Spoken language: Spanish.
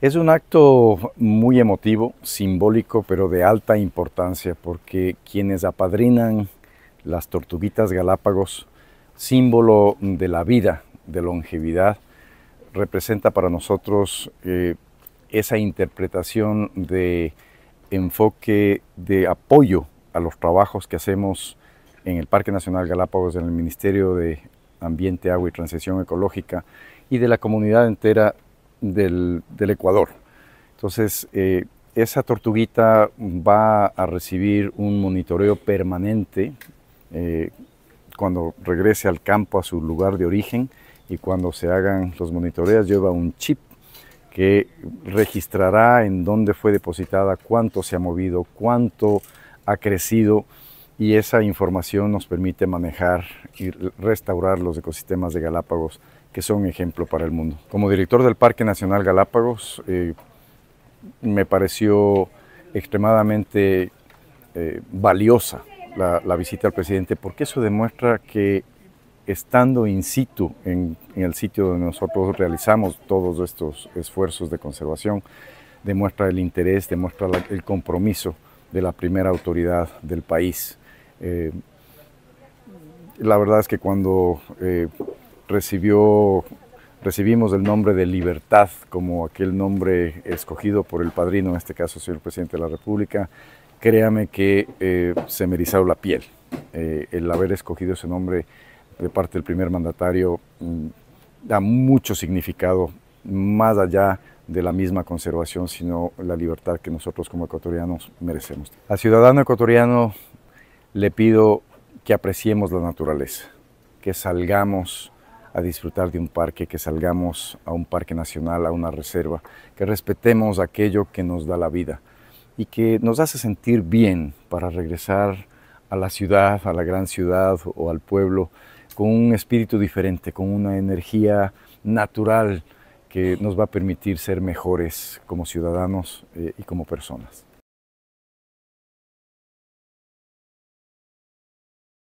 Es un acto muy emotivo, simbólico, pero de alta importancia, porque quienes apadrinan las tortuguitas Galápagos, símbolo de la vida, de longevidad, representa para nosotros eh, esa interpretación de enfoque de apoyo a los trabajos que hacemos en el Parque Nacional Galápagos, en el Ministerio de Ambiente, Agua y Transición Ecológica y de la comunidad entera del, Ecuador. Entonces, eh, esa tortuguita va a recibir un monitoreo permanente eh, cuando regrese al campo a su lugar de origen y cuando se hagan los monitoreos lleva un chip que registrará en dónde fue depositada, cuánto se ha movido, cuánto ha crecido y esa información nos permite manejar y restaurar los ecosistemas de Galápagos que son ejemplo para el mundo. Como director del Parque Nacional Galápagos, eh, me pareció extremadamente eh, valiosa la, visita al presidente, porque eso demuestra que estando in situ en, el sitio donde nosotros realizamos todos estos esfuerzos de conservación, demuestra el interés, demuestra el compromiso de la primera autoridad del país. Eh, la verdad es que cuando recibió, recibimos el nombre de Libertad como aquel nombre escogido por el padrino, en este caso, señor presidente de la República, créame que eh, se me erizó la piel. Eh, el haber escogido ese nombre de parte del primer mandatario mm, da mucho significado más allá de la misma conservación, sino la libertad que nosotros como ecuatorianos merecemos. Al ciudadano ecuatoriano le pido que apreciemos la naturaleza, que salgamos a disfrutar de un parque, que salgamos a un parque nacional, a una reserva, que respetemos aquello que nos da la vida y que nos hace sentir bien para regresar a la ciudad, a la gran ciudad o al pueblo con un espíritu diferente, con una energía natural que nos va a permitir ser mejores como ciudadanos eh, y como personas.